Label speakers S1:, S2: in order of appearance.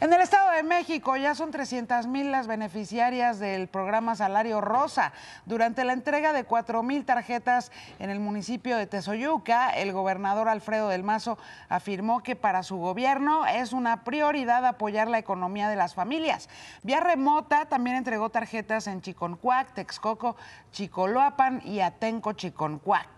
S1: En el Estado de México ya son 300 mil las beneficiarias del programa Salario Rosa. Durante la entrega de 4 mil tarjetas en el municipio de Tesoyuca, el gobernador Alfredo del Mazo afirmó que para su gobierno es una prioridad apoyar la economía de las familias. Vía remota también entregó tarjetas en Chiconcuac, Texcoco, Chicoloapan y Atenco Chiconcuac.